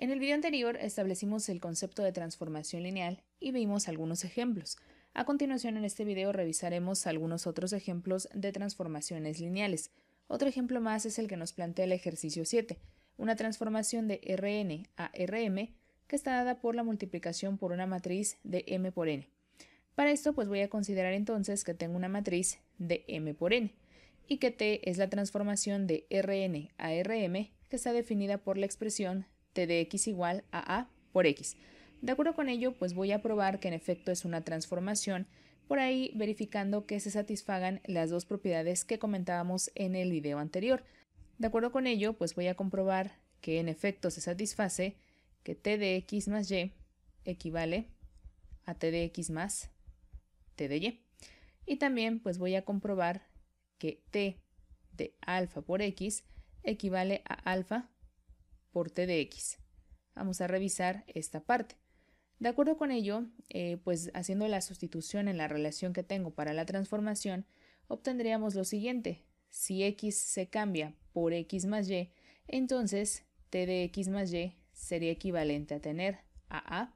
En el video anterior establecimos el concepto de transformación lineal y vimos algunos ejemplos. A continuación en este video revisaremos algunos otros ejemplos de transformaciones lineales. Otro ejemplo más es el que nos plantea el ejercicio 7, una transformación de Rn a Rm que está dada por la multiplicación por una matriz de m por n. Para esto pues voy a considerar entonces que tengo una matriz de m por n y que t es la transformación de Rn a Rm que está definida por la expresión de x igual a a por x. De acuerdo con ello, pues voy a probar que en efecto es una transformación, por ahí verificando que se satisfagan las dos propiedades que comentábamos en el video anterior. De acuerdo con ello, pues voy a comprobar que en efecto se satisface que t de x más y equivale a t de x más t de y. Y también pues voy a comprobar que t de alfa por x equivale a alfa t de X. Vamos a revisar esta parte. De acuerdo con ello, eh, pues haciendo la sustitución en la relación que tengo para la transformación, obtendríamos lo siguiente. Si X se cambia por X más Y, entonces T de X más Y sería equivalente a tener a A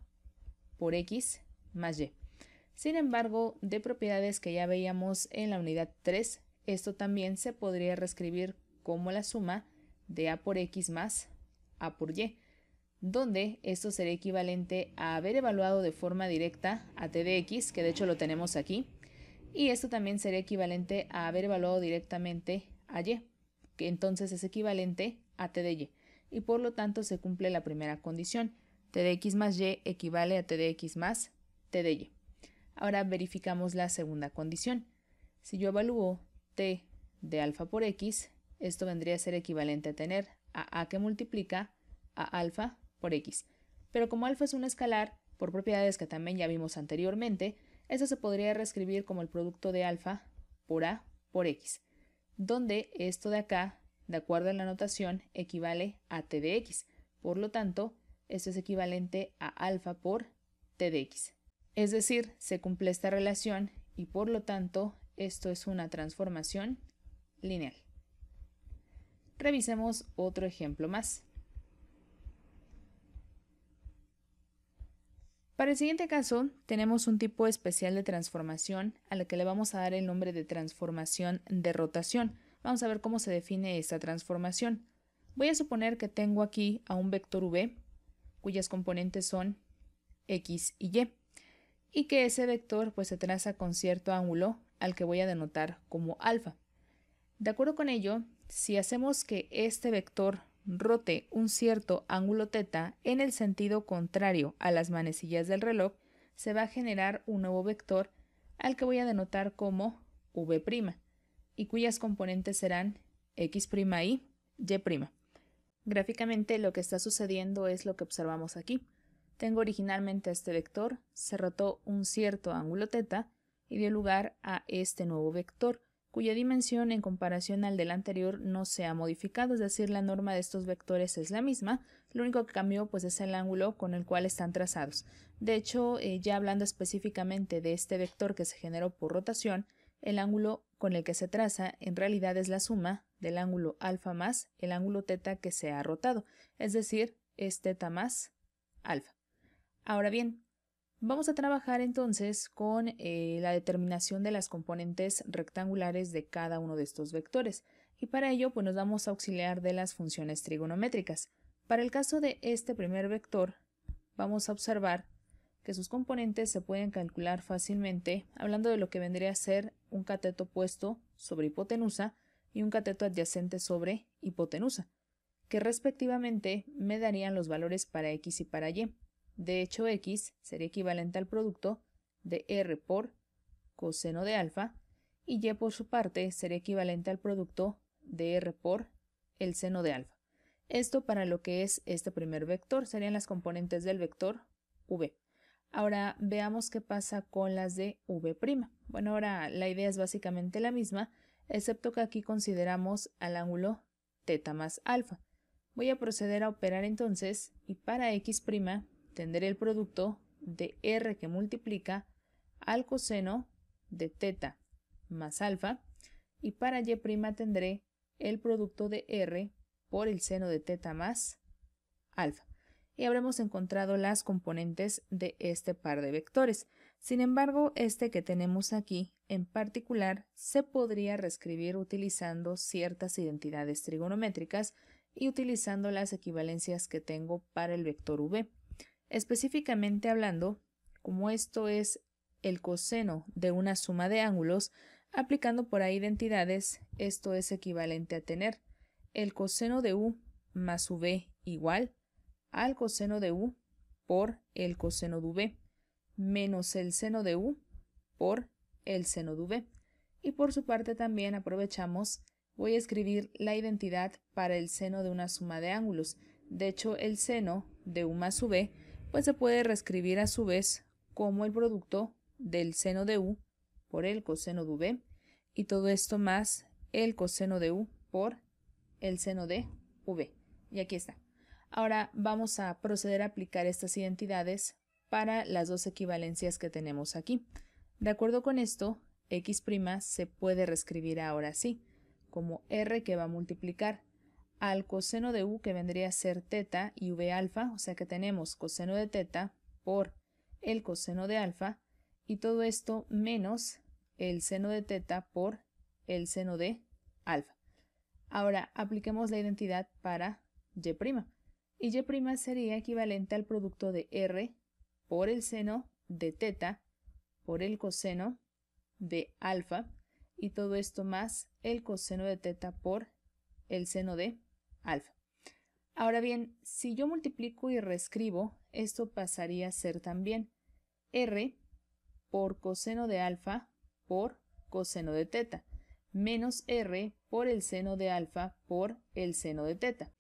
por X más Y. Sin embargo, de propiedades que ya veíamos en la unidad 3, esto también se podría reescribir como la suma de A por X más a por Y, donde esto sería equivalente a haber evaluado de forma directa a t de x, que de hecho lo tenemos aquí, y esto también sería equivalente a haber evaluado directamente a y, que entonces es equivalente a t de y, y por lo tanto se cumple la primera condición, t de x más y equivale a t de x más t de y. Ahora verificamos la segunda condición. Si yo evalúo t de alfa por x, esto vendría a ser equivalente a tener a a que multiplica a alfa por x. Pero como alfa es un escalar, por propiedades que también ya vimos anteriormente, eso se podría reescribir como el producto de alfa por a por x, donde esto de acá, de acuerdo a la notación, equivale a t de x. Por lo tanto, esto es equivalente a alfa por t de x. Es decir, se cumple esta relación y por lo tanto esto es una transformación lineal. Revisemos otro ejemplo más. Para el siguiente caso, tenemos un tipo especial de transformación a la que le vamos a dar el nombre de transformación de rotación. Vamos a ver cómo se define esta transformación. Voy a suponer que tengo aquí a un vector v cuyas componentes son x y y y que ese vector pues se traza con cierto ángulo al que voy a denotar como alfa. De acuerdo con ello, si hacemos que este vector rote un cierto ángulo teta en el sentido contrario a las manecillas del reloj, se va a generar un nuevo vector al que voy a denotar como v' y cuyas componentes serán x' y y'. Gráficamente lo que está sucediendo es lo que observamos aquí. Tengo originalmente este vector, se rotó un cierto ángulo teta y dio lugar a este nuevo vector, cuya dimensión en comparación al del anterior no se ha modificado, es decir, la norma de estos vectores es la misma, lo único que cambió pues es el ángulo con el cual están trazados. De hecho, eh, ya hablando específicamente de este vector que se generó por rotación, el ángulo con el que se traza en realidad es la suma del ángulo alfa más el ángulo teta que se ha rotado, es decir, es teta más alfa. Ahora bien, Vamos a trabajar entonces con eh, la determinación de las componentes rectangulares de cada uno de estos vectores y para ello pues, nos vamos a auxiliar de las funciones trigonométricas. Para el caso de este primer vector vamos a observar que sus componentes se pueden calcular fácilmente hablando de lo que vendría a ser un cateto opuesto sobre hipotenusa y un cateto adyacente sobre hipotenusa, que respectivamente me darían los valores para x y para y. De hecho, x sería equivalente al producto de r por coseno de alfa y y por su parte sería equivalente al producto de r por el seno de alfa. Esto para lo que es este primer vector serían las componentes del vector v. Ahora veamos qué pasa con las de v'. Bueno, ahora la idea es básicamente la misma, excepto que aquí consideramos al ángulo teta más alfa. Voy a proceder a operar entonces y para x' tendré el producto de R que multiplica al coseno de teta más alfa y para Y' tendré el producto de R por el seno de teta más alfa. Y habremos encontrado las componentes de este par de vectores. Sin embargo, este que tenemos aquí en particular se podría reescribir utilizando ciertas identidades trigonométricas y utilizando las equivalencias que tengo para el vector V. Específicamente hablando, como esto es el coseno de una suma de ángulos, aplicando por ahí identidades, esto es equivalente a tener el coseno de u más v igual al coseno de u por el coseno de v menos el seno de u por el seno de v. Y por su parte también aprovechamos, voy a escribir la identidad para el seno de una suma de ángulos. De hecho, el seno de u más v pues se puede reescribir a su vez como el producto del seno de u por el coseno de v y todo esto más el coseno de u por el seno de v. Y aquí está. Ahora vamos a proceder a aplicar estas identidades para las dos equivalencias que tenemos aquí. De acuerdo con esto, x' se puede reescribir ahora sí, como r que va a multiplicar al coseno de u que vendría a ser teta y v alfa, o sea que tenemos coseno de teta por el coseno de alfa y todo esto menos el seno de teta por el seno de alfa. Ahora apliquemos la identidad para y'. Y y' sería equivalente al producto de r por el seno de teta por el coseno de alfa y todo esto más el coseno de teta por el seno de alfa. Ahora bien, si yo multiplico y reescribo, esto pasaría a ser también r por coseno de alfa por coseno de teta, menos r por el seno de alfa por el seno de teta.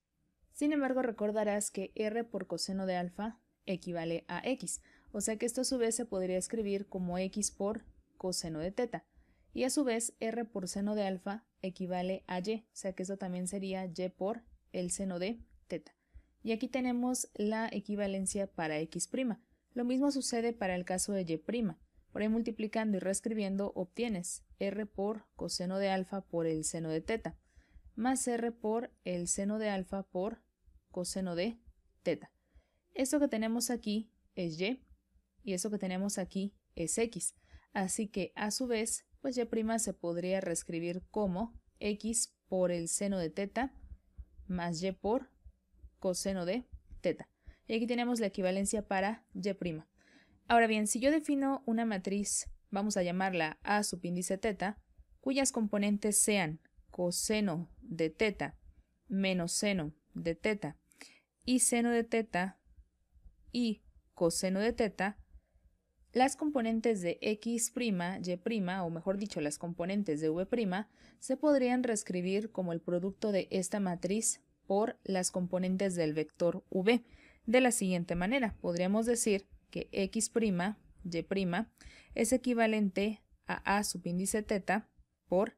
Sin embargo, recordarás que r por coseno de alfa equivale a x, o sea que esto a su vez se podría escribir como x por coseno de teta, y a su vez r por seno de alfa equivale a y, o sea que esto también sería y por el seno de teta. Y aquí tenemos la equivalencia para x'. Lo mismo sucede para el caso de y'. Por ahí multiplicando y reescribiendo obtienes r por coseno de alfa por el seno de teta, más r por el seno de alfa por coseno de teta. Esto que tenemos aquí es y, y eso que tenemos aquí es x. Así que a su vez, pues y' se podría reescribir como x por el seno de teta más y por coseno de teta. Y aquí tenemos la equivalencia para y'. Ahora bien, si yo defino una matriz, vamos a llamarla A subíndice teta, cuyas componentes sean coseno de teta menos seno de teta y seno de teta y coseno de teta, las componentes de x', y', o mejor dicho, las componentes de v', se podrían reescribir como el producto de esta matriz por las componentes del vector v. De la siguiente manera, podríamos decir que x', y' es equivalente a a subíndice teta por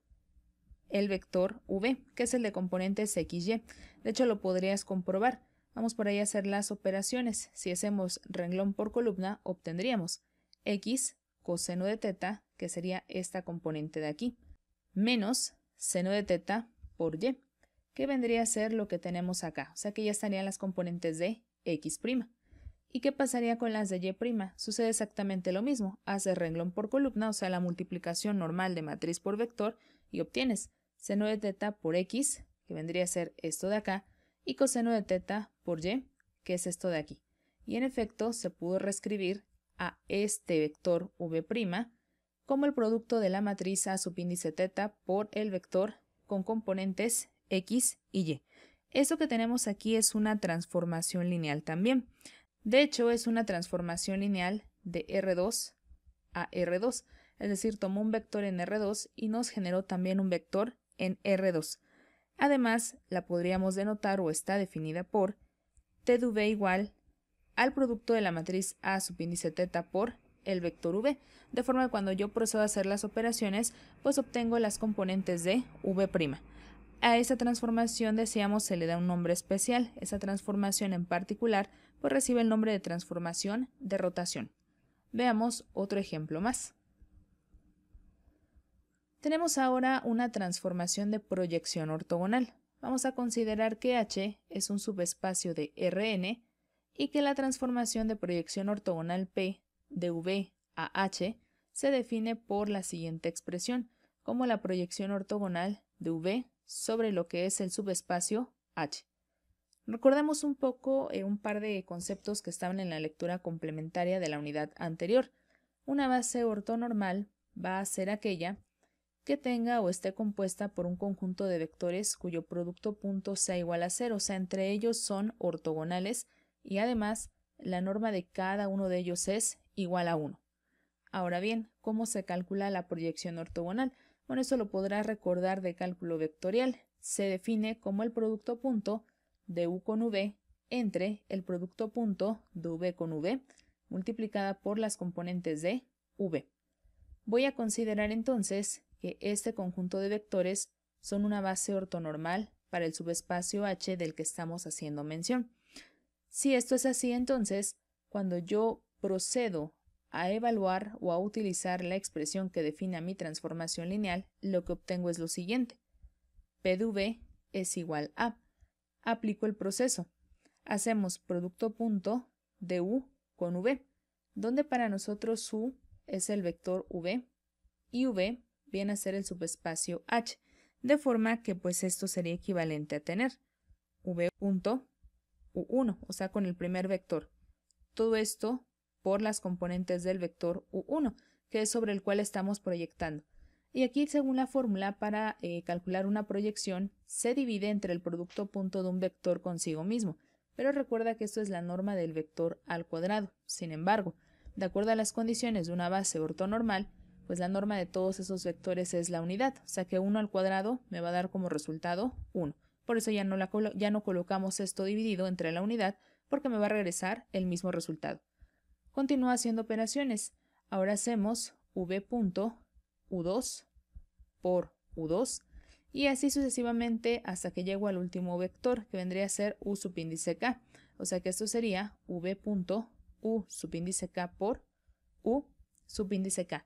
el vector v, que es el de componentes xy. De hecho, lo podrías comprobar. Vamos por ahí a hacer las operaciones. Si hacemos renglón por columna, obtendríamos x coseno de teta que sería esta componente de aquí, menos seno de teta por y, que vendría a ser lo que tenemos acá, o sea que ya estarían las componentes de x'. ¿Y qué pasaría con las de y'? Sucede exactamente lo mismo, haces renglón por columna, o sea la multiplicación normal de matriz por vector, y obtienes seno de teta por x, que vendría a ser esto de acá, y coseno de teta por y, que es esto de aquí. Y en efecto, se pudo reescribir a este vector v' como el producto de la matriz a subíndice teta por el vector con componentes X y Y. esto que tenemos aquí es una transformación lineal también. De hecho, es una transformación lineal de R2 a R2. Es decir, tomó un vector en R2 y nos generó también un vector en R2. Además, la podríamos denotar o está definida por T igual al producto de la matriz A subíndice teta por el vector V, de forma que cuando yo procedo a hacer las operaciones, pues obtengo las componentes de V'. A esa transformación, decíamos, se le da un nombre especial. Esa transformación en particular, pues, recibe el nombre de transformación de rotación. Veamos otro ejemplo más. Tenemos ahora una transformación de proyección ortogonal. Vamos a considerar que H es un subespacio de Rn y que la transformación de proyección ortogonal P de V a H se define por la siguiente expresión, como la proyección ortogonal de V sobre lo que es el subespacio H. Recordemos un poco eh, un par de conceptos que estaban en la lectura complementaria de la unidad anterior. Una base ortonormal va a ser aquella que tenga o esté compuesta por un conjunto de vectores cuyo producto punto sea igual a cero, o sea, entre ellos son ortogonales y además la norma de cada uno de ellos es igual a 1. Ahora bien, ¿cómo se calcula la proyección ortogonal? Bueno, eso lo podrás recordar de cálculo vectorial. Se define como el producto punto de u con v entre el producto punto de v con v multiplicada por las componentes de v. Voy a considerar entonces que este conjunto de vectores son una base ortonormal para el subespacio H del que estamos haciendo mención. Si esto es así, entonces, cuando yo procedo a evaluar o a utilizar la expresión que a mi transformación lineal, lo que obtengo es lo siguiente. v es igual a. Aplico el proceso. Hacemos producto punto de U con V, donde para nosotros U es el vector V y V viene a ser el subespacio H, de forma que pues esto sería equivalente a tener V punto U1, o sea, con el primer vector. Todo esto por las componentes del vector U1, que es sobre el cual estamos proyectando. Y aquí, según la fórmula para eh, calcular una proyección, se divide entre el producto punto de un vector consigo mismo, pero recuerda que esto es la norma del vector al cuadrado. Sin embargo, de acuerdo a las condiciones de una base ortonormal, pues la norma de todos esos vectores es la unidad, o sea que 1 al cuadrado me va a dar como resultado 1. Por eso ya no, ya no colocamos esto dividido entre la unidad, porque me va a regresar el mismo resultado. Continúa haciendo operaciones. Ahora hacemos v.u2 por u2 y así sucesivamente hasta que llego al último vector que vendría a ser u subíndice k. O sea que esto sería v.u subíndice k por u subíndice k.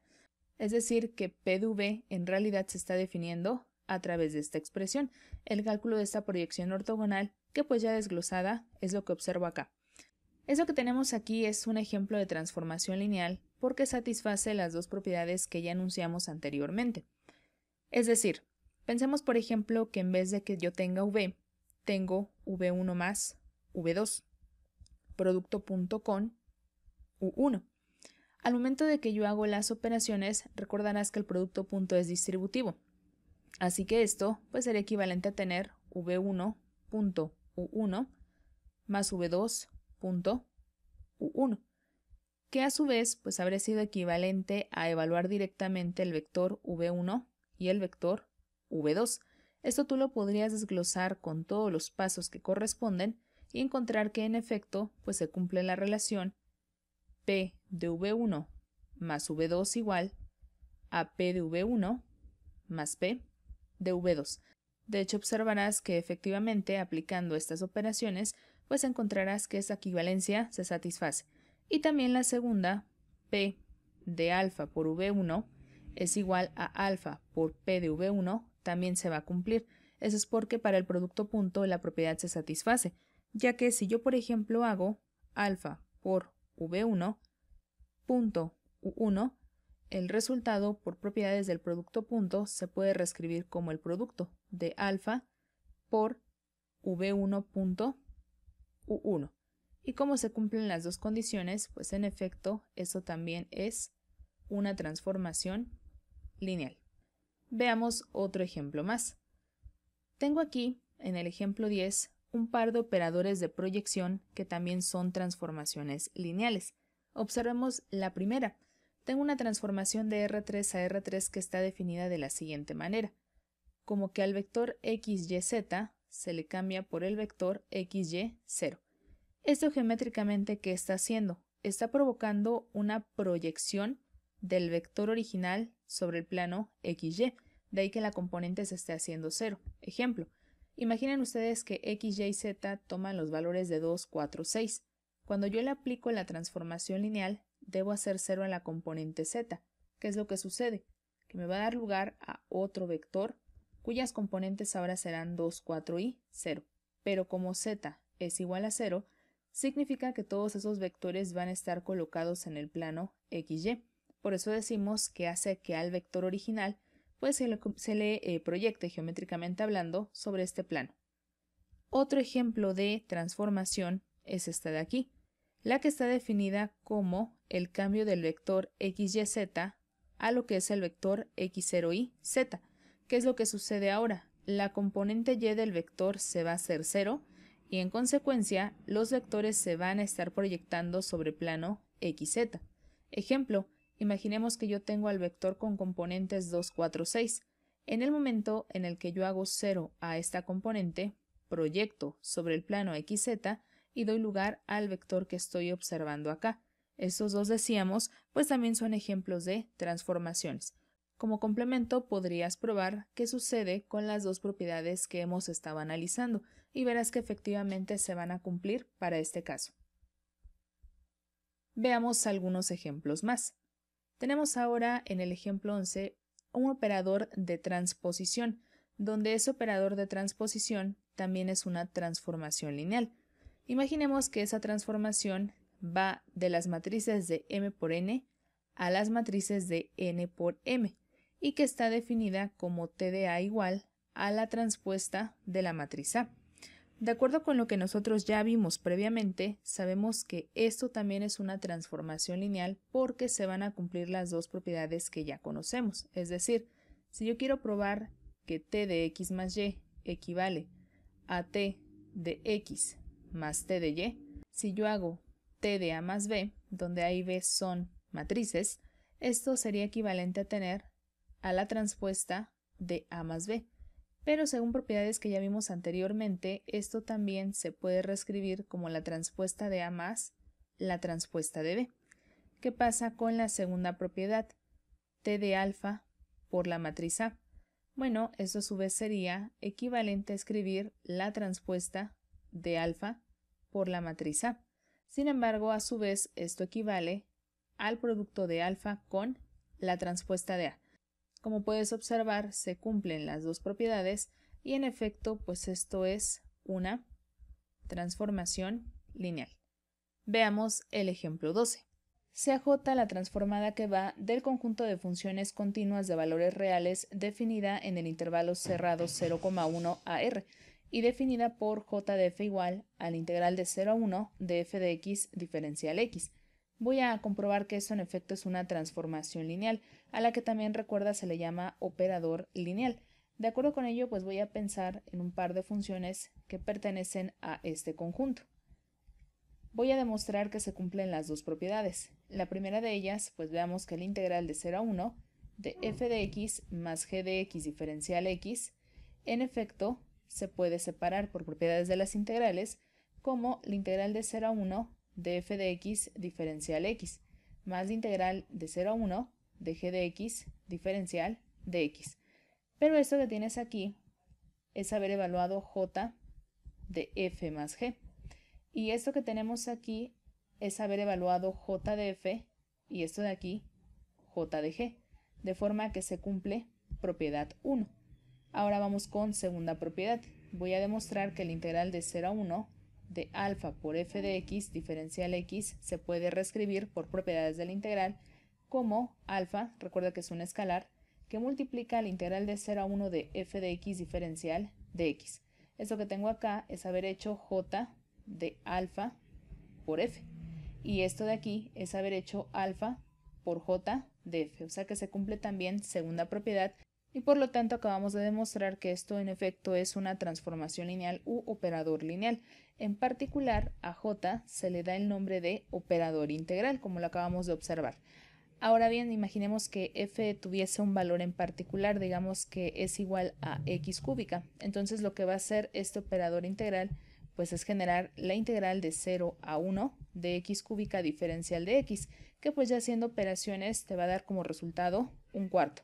Es decir, que P en realidad se está definiendo a través de esta expresión, el cálculo de esta proyección ortogonal, que pues ya desglosada es lo que observo acá. Eso que tenemos aquí es un ejemplo de transformación lineal porque satisface las dos propiedades que ya anunciamos anteriormente. Es decir, pensemos por ejemplo que en vez de que yo tenga V, tengo V1 más V2, producto punto con U1. Al momento de que yo hago las operaciones, recordarás que el producto punto es distributivo. Así que esto pues, sería equivalente a tener V1 punto U1 más V2 punto U1, que a su vez pues habría sido equivalente a evaluar directamente el vector V1 y el vector V2. Esto tú lo podrías desglosar con todos los pasos que corresponden y encontrar que en efecto pues se cumple la relación P de V1 más V2 igual a P de V1 más P de V2. De hecho observarás que efectivamente aplicando estas operaciones pues encontrarás que esa equivalencia se satisface. Y también la segunda, P de alfa por V1 es igual a alfa por P de V1, también se va a cumplir. Eso es porque para el producto punto la propiedad se satisface, ya que si yo por ejemplo hago alfa por V1 punto U1, el resultado por propiedades del producto punto se puede reescribir como el producto de alfa por V1 punto y como se cumplen las dos condiciones, pues en efecto, eso también es una transformación lineal. Veamos otro ejemplo más. Tengo aquí, en el ejemplo 10, un par de operadores de proyección que también son transformaciones lineales. Observemos la primera. Tengo una transformación de R3 a R3 que está definida de la siguiente manera. Como que al vector x, y, se le cambia por el vector XY0. ¿Esto geométricamente qué está haciendo? Está provocando una proyección del vector original sobre el plano XY, de ahí que la componente se esté haciendo 0. Ejemplo, imaginen ustedes que X, Y, Z toman los valores de 2, 4, 6. Cuando yo le aplico la transformación lineal, debo hacer 0 en la componente Z. ¿Qué es lo que sucede? Que me va a dar lugar a otro vector cuyas componentes ahora serán 2, 4 y 0. Pero como z es igual a 0, significa que todos esos vectores van a estar colocados en el plano xy. Por eso decimos que hace que al vector original pues se le, eh, proyecte geométricamente hablando sobre este plano. Otro ejemplo de transformación es esta de aquí, la que está definida como el cambio del vector xyz a lo que es el vector x0 y z, ¿Qué es lo que sucede ahora? La componente y del vector se va a hacer cero y en consecuencia los vectores se van a estar proyectando sobre plano xz. Ejemplo, imaginemos que yo tengo al vector con componentes 2, 4, 6. En el momento en el que yo hago cero a esta componente, proyecto sobre el plano xz y doy lugar al vector que estoy observando acá. Estos dos decíamos, pues también son ejemplos de transformaciones. Como complemento, podrías probar qué sucede con las dos propiedades que hemos estado analizando y verás que efectivamente se van a cumplir para este caso. Veamos algunos ejemplos más. Tenemos ahora en el ejemplo 11 un operador de transposición, donde ese operador de transposición también es una transformación lineal. Imaginemos que esa transformación va de las matrices de m por n a las matrices de n por m y que está definida como A igual a la transpuesta de la matriz A. De acuerdo con lo que nosotros ya vimos previamente, sabemos que esto también es una transformación lineal porque se van a cumplir las dos propiedades que ya conocemos. Es decir, si yo quiero probar que t de x más y equivale a t de x más t de y, si yo hago t de a más b, donde a y b son matrices, esto sería equivalente a tener a la transpuesta de A más B. Pero según propiedades que ya vimos anteriormente, esto también se puede reescribir como la transpuesta de A más la transpuesta de B. ¿Qué pasa con la segunda propiedad? T de alfa por la matriz A. Bueno, esto a su vez sería equivalente a escribir la transpuesta de alfa por la matriz A. Sin embargo, a su vez, esto equivale al producto de alfa con la transpuesta de A. Como puedes observar, se cumplen las dos propiedades y en efecto, pues esto es una transformación lineal. Veamos el ejemplo 12. Sea J la transformada que va del conjunto de funciones continuas de valores reales definida en el intervalo cerrado 0,1 a R y definida por J de F igual al integral de 0 a 1 de F de X diferencial X Voy a comprobar que eso en efecto es una transformación lineal, a la que también recuerda se le llama operador lineal. De acuerdo con ello, pues voy a pensar en un par de funciones que pertenecen a este conjunto. Voy a demostrar que se cumplen las dos propiedades. La primera de ellas, pues veamos que la integral de 0 a 1 de f de x más g de x diferencial x, en efecto, se puede separar por propiedades de las integrales como la integral de 0 a 1 de f de x diferencial x, más la integral de 0 a 1 de g de x diferencial de x. Pero esto que tienes aquí es haber evaluado j de f más g. Y esto que tenemos aquí es haber evaluado j de f y esto de aquí j de g, de forma que se cumple propiedad 1. Ahora vamos con segunda propiedad. Voy a demostrar que la integral de 0 a 1 de alfa por f de x diferencial x se puede reescribir por propiedades de la integral como alfa, recuerda que es un escalar, que multiplica el integral de 0 a 1 de f de x diferencial de x. Esto que tengo acá es haber hecho j de alfa por f. Y esto de aquí es haber hecho alfa por j de f. O sea que se cumple también segunda propiedad y por lo tanto acabamos de demostrar que esto en efecto es una transformación lineal u operador lineal. En particular, a J se le da el nombre de operador integral, como lo acabamos de observar. Ahora bien, imaginemos que f tuviese un valor en particular, digamos que es igual a x cúbica. Entonces lo que va a hacer este operador integral pues es generar la integral de 0 a 1 de x cúbica diferencial de x, que pues ya haciendo operaciones te va a dar como resultado un cuarto.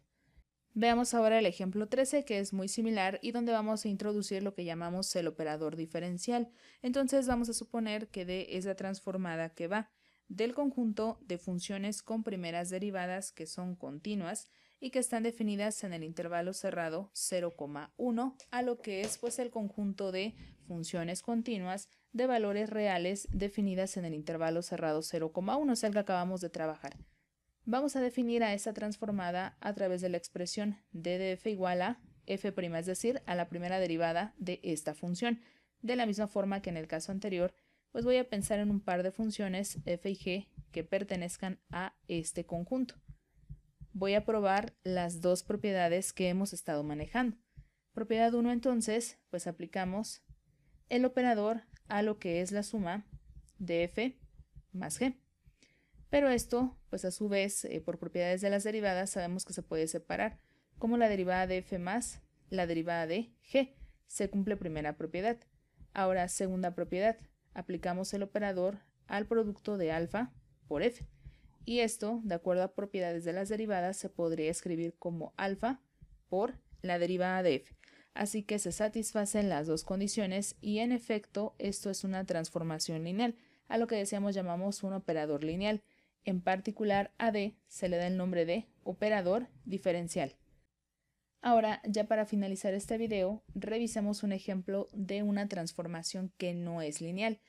Veamos ahora el ejemplo 13, que es muy similar y donde vamos a introducir lo que llamamos el operador diferencial. Entonces vamos a suponer que D es la transformada que va del conjunto de funciones con primeras derivadas que son continuas y que están definidas en el intervalo cerrado 0,1 a lo que es pues el conjunto de funciones continuas de valores reales definidas en el intervalo cerrado 0,1, es el que acabamos de trabajar. Vamos a definir a esta transformada a través de la expresión d de f igual a f', es decir, a la primera derivada de esta función. De la misma forma que en el caso anterior, pues voy a pensar en un par de funciones f y g que pertenezcan a este conjunto. Voy a probar las dos propiedades que hemos estado manejando. Propiedad 1 entonces, pues aplicamos el operador a lo que es la suma de f más g. Pero esto, pues a su vez, eh, por propiedades de las derivadas, sabemos que se puede separar, como la derivada de f más la derivada de g. Se cumple primera propiedad. Ahora, segunda propiedad, aplicamos el operador al producto de alfa por f. Y esto, de acuerdo a propiedades de las derivadas, se podría escribir como alfa por la derivada de f. Así que se satisfacen las dos condiciones y en efecto esto es una transformación lineal, a lo que decíamos llamamos un operador lineal. En particular, a D se le da el nombre de operador diferencial. Ahora, ya para finalizar este video, revisemos un ejemplo de una transformación que no es lineal.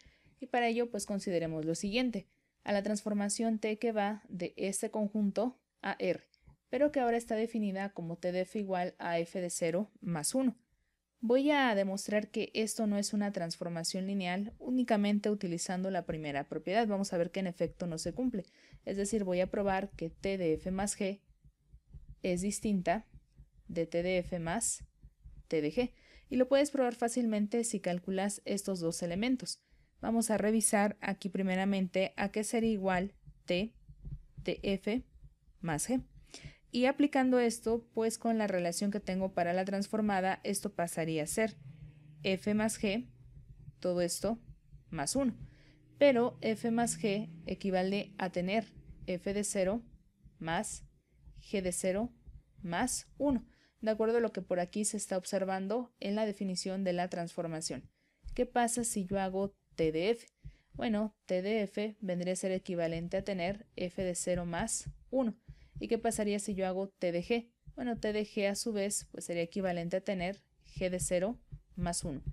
Y para ello, pues consideremos lo siguiente, a la transformación T que va de este conjunto a R, pero que ahora está definida como T de F igual a F de 0 más 1. Voy a demostrar que esto no es una transformación lineal únicamente utilizando la primera propiedad. Vamos a ver que en efecto no se cumple. Es decir, voy a probar que t de f más g es distinta de t de f más t de g. Y lo puedes probar fácilmente si calculas estos dos elementos. Vamos a revisar aquí primeramente a qué sería igual t de f más g. Y aplicando esto, pues con la relación que tengo para la transformada, esto pasaría a ser f más g, todo esto, más 1. Pero f más g equivale a tener f de 0 más g de 0 más 1, de acuerdo a lo que por aquí se está observando en la definición de la transformación. ¿Qué pasa si yo hago t f? Bueno, t f vendría a ser equivalente a tener f de 0 más 1. ¿Y qué pasaría si yo hago T Bueno, T de a su vez pues sería equivalente a tener G de 0 más 1.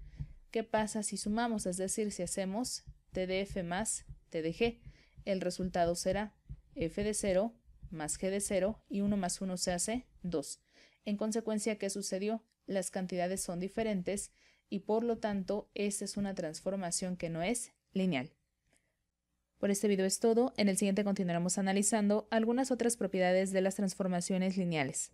¿Qué pasa si sumamos? Es decir, si hacemos TdF de F más T G, el resultado será F de 0 más G de 0 y 1 más 1 se hace 2. En consecuencia, ¿qué sucedió? Las cantidades son diferentes y por lo tanto esa es una transformación que no es lineal. Por este video es todo, en el siguiente continuaremos analizando algunas otras propiedades de las transformaciones lineales.